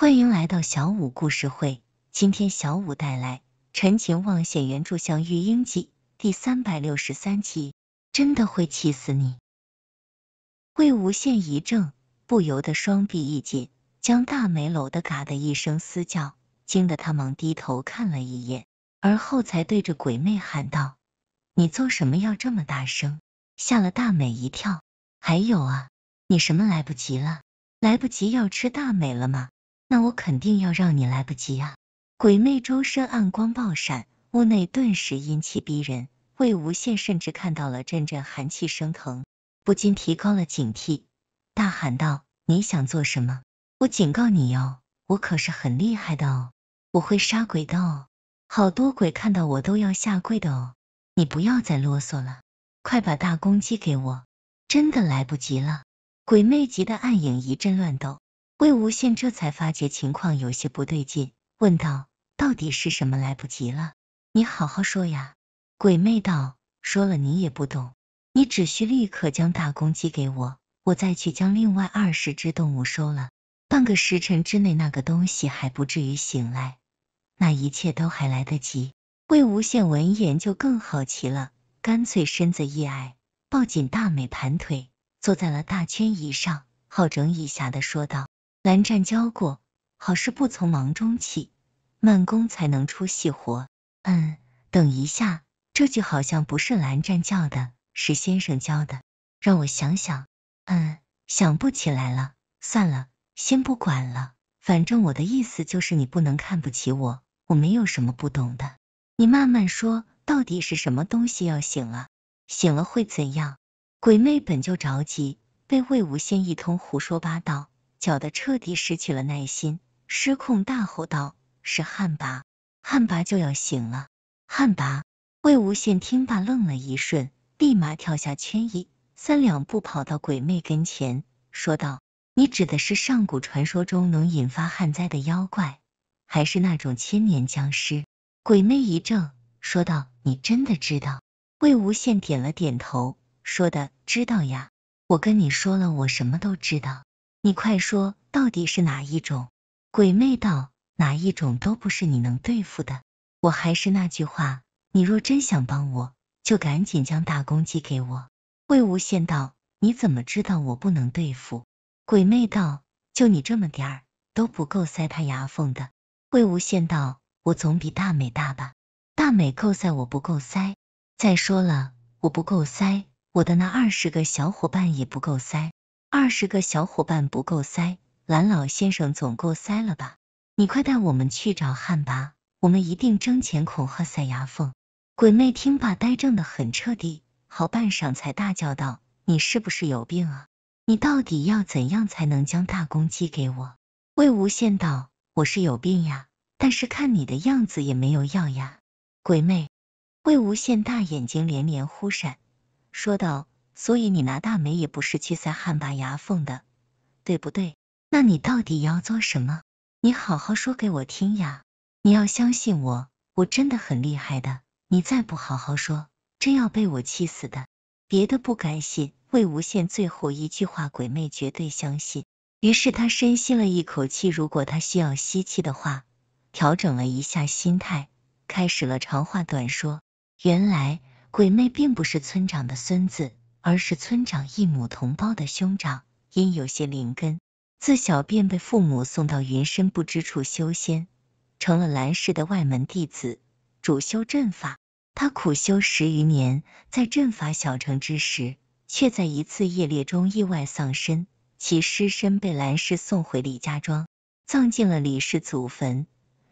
欢迎来到小五故事会。今天小五带来陈情望写原著《香玉英记》第三百六十三集。真的会气死你！魏无羡一怔，不由得双臂一紧，将大美搂得嘎的一声嘶叫，惊得他忙低头看了一眼，而后才对着鬼魅喊道：“你做什么要这么大声，吓了大美一跳？还有啊，你什么来不及了？来不及要吃大美了吗？”那我肯定要让你来不及啊！鬼魅周身暗光爆闪，屋内顿时阴气逼人。魏无羡甚至看到了阵阵寒气升腾，不禁提高了警惕，大喊道：“你想做什么？我警告你哟，我可是很厉害的哦，我会杀鬼的哦，好多鬼看到我都要下跪的哦！你不要再啰嗦了，快把大公鸡给我！真的来不及了！”鬼魅急的暗影一阵乱抖。魏无羡这才发觉情况有些不对劲，问道：“到底是什么？来不及了，你好好说呀。”鬼魅道：“说了你也不懂，你只需立刻将大公鸡给我，我再去将另外二十只动物收了。半个时辰之内，那个东西还不至于醒来，那一切都还来得及。”魏无羡闻言就更好奇了，干脆身子一矮，抱紧大美，盘腿坐在了大圈椅上，好整以暇的说道。蓝湛教过，好事不从忙中起，慢工才能出细活。嗯，等一下，这句好像不是蓝湛教的，是先生教的。让我想想，嗯，想不起来了，算了，先不管了。反正我的意思就是，你不能看不起我，我没有什么不懂的。你慢慢说，到底是什么东西要醒了？醒了会怎样？鬼魅本就着急，被魏无羡一通胡说八道。搅得彻底失去了耐心，失控大吼道：“是旱魃，旱魃就要醒了！”旱魃。魏无羡听罢愣了一瞬，立马跳下圈椅，三两步跑到鬼魅跟前，说道：“你指的是上古传说中能引发旱灾的妖怪，还是那种千年僵尸？”鬼魅一怔，说道：“你真的知道？”魏无羡点了点头，说的知道呀，我跟你说了，我什么都知道。你快说，到底是哪一种？鬼魅道，哪一种都不是你能对付的。我还是那句话，你若真想帮我，就赶紧将大公鸡给我。魏无羡道，你怎么知道我不能对付？鬼魅道，就你这么点儿，都不够塞他牙缝的。魏无羡道，我总比大美大吧？大美够塞，我不够塞。再说了，我不够塞，我的那二十个小伙伴也不够塞。二十个小伙伴不够塞，蓝老先生总够塞了吧？你快带我们去找汉魃，我们一定争前恐后塞牙缝。鬼魅听罢，呆怔的很彻底，好半晌才大叫道：“你是不是有病啊？你到底要怎样才能将大公鸡给我？”魏无羡道：“我是有病呀，但是看你的样子也没有要呀。”鬼魅，魏无羡大眼睛连连忽闪，说道。所以你拿大梅也不是去塞汉巴牙缝的，对不对？那你到底要做什么？你好好说给我听呀！你要相信我，我真的很厉害的。你再不好好说，真要被我气死的。别的不敢信，魏无羡最后一句话鬼魅绝对相信。于是他深吸了一口气，如果他需要吸气的话，调整了一下心态，开始了长话短说。原来鬼魅并不是村长的孙子。而是村长异母同胞的兄长，因有些灵根，自小便被父母送到云深不知处修仙，成了兰氏的外门弟子，主修阵法。他苦修十余年，在阵法小成之时，却在一次夜猎中意外丧身，其尸身被兰氏送回李家庄，葬进了李氏祖坟。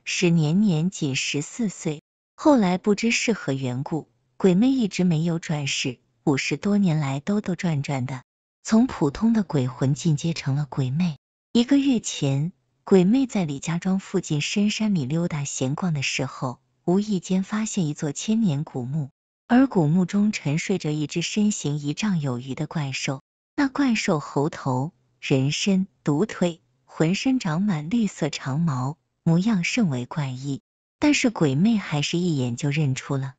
时年年仅十四岁，后来不知是何缘故，鬼魅一直没有转世。五十多年来兜兜转转的，从普通的鬼魂进阶成了鬼魅。一个月前，鬼魅在李家庄附近深山里溜达闲逛的时候，无意间发现一座千年古墓，而古墓中沉睡着一只身形一丈有余的怪兽。那怪兽猴头人身，独腿，浑身长满绿色长毛，模样甚为怪异。但是鬼魅还是一眼就认出了。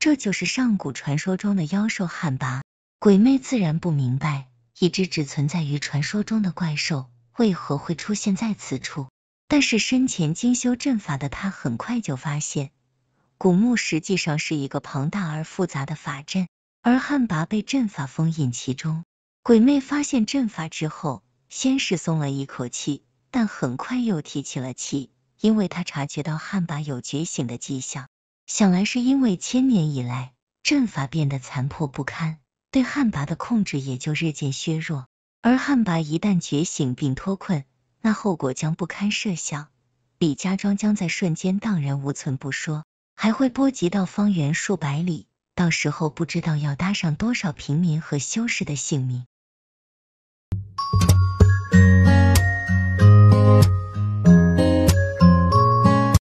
这就是上古传说中的妖兽旱魃，鬼魅自然不明白，一只只存在于传说中的怪兽为何会出现在此处。但是身前精修阵法的他很快就发现，古墓实际上是一个庞大而复杂的法阵，而旱魃被阵法封印其中。鬼魅发现阵法之后，先是松了一口气，但很快又提起了气，因为他察觉到旱魃有觉醒的迹象。想来是因为千年以来阵法变得残破不堪，对旱魃的控制也就日渐削弱。而旱魃一旦觉醒并脱困，那后果将不堪设想。李家庄将在瞬间荡然无存不说，还会波及到方圆数百里，到时候不知道要搭上多少平民和修士的性命。